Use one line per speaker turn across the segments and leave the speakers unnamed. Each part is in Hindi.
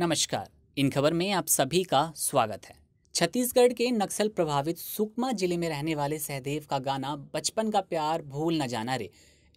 नमस्कार इन खबर में आप सभी का स्वागत है छत्तीसगढ़ के नक्सल प्रभावित सुकमा जिले में रहने वाले सहदेव का गाना बचपन का प्यार भूल न जाना रे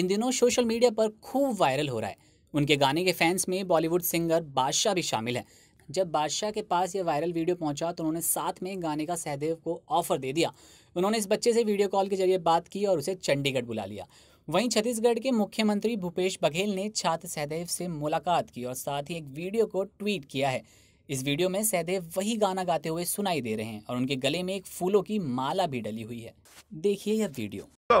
इन दिनों सोशल मीडिया पर खूब वायरल हो रहा है उनके गाने के फैंस में बॉलीवुड सिंगर बादशाह भी शामिल है जब बादशाह के पास ये वायरल वीडियो पहुंचा तो उन्होंने साथ में गाने का सहदेव को ऑफर दे दिया उन्होंने इस बच्चे से वीडियो कॉल के जरिए बात की और उसे चंडीगढ़ बुला लिया वहीं छत्तीसगढ़ के मुख्यमंत्री भूपेश बघेल ने छात्र सहदेव से मुलाकात की और साथ ही एक वीडियो को ट्वीट किया है इस वीडियो में सहदेव वही गाना गाते हुए सुनाई दे रहे हैं और उनके गले में एक फूलों की माला भी डली हुई है देखिए यह वीडियो तो,